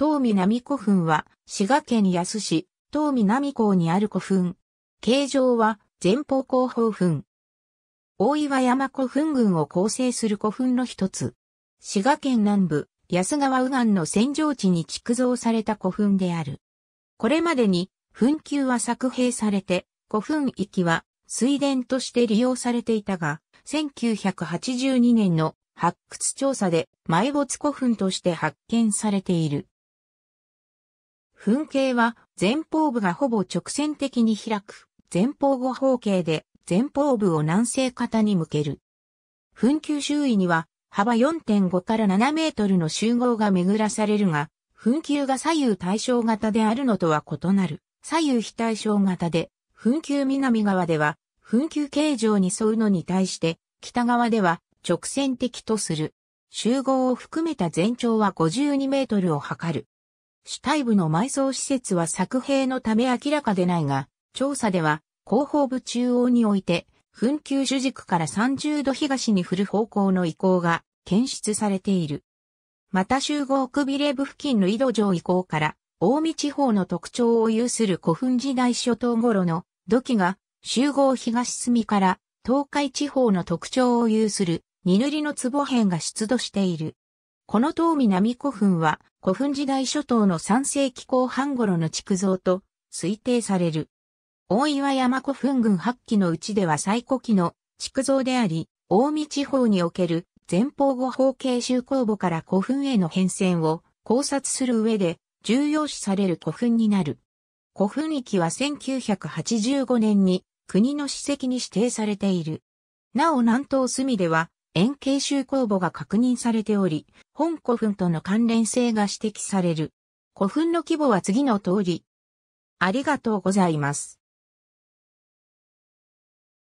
東南古墳は、滋賀県安市、東南港にある古墳。形状は、前方後方墳。大岩山古墳群を構成する古墳の一つ。滋賀県南部、安川右岸の戦場地に築造された古墳である。これまでに、墳丘は作兵されて、古墳域は水田として利用されていたが、1982年の発掘調査で埋没古墳として発見されている。噴形は前方部がほぼ直線的に開く前方後方形で前方部を南西方に向ける。噴球周囲には幅4.5から7メートルの集合が巡らされるが、噴球が左右対称型であるのとは異なる左右非対称型で、噴球南側では噴球形状に沿うのに対して北側では直線的とする。集合を含めた全長は52メートルを測る。主体部の埋葬施設は作兵のため明らかでないが、調査では、広報部中央において、紛糾主軸から30度東に振る方向の移行が検出されている。また集合区ビレ部付近の井戸城移行から、大見地方の特徴を有する古墳時代初頭頃の土器が集合東隅から東海地方の特徴を有する二塗りの壺片が出土している。この東南古墳は古墳時代初頭の3世紀後半頃の築造と推定される。大岩山古墳群8基のうちでは最古期の築造であり、大見地方における前方後方形集公墓から古墳への変遷を考察する上で重要視される古墳になる。古墳域は1985年に国の史跡に指定されている。なお南東隅では円形集公墓が確認されており、本古墳との関連性が指摘される。古墳の規模は次の通り。ありがとうございます。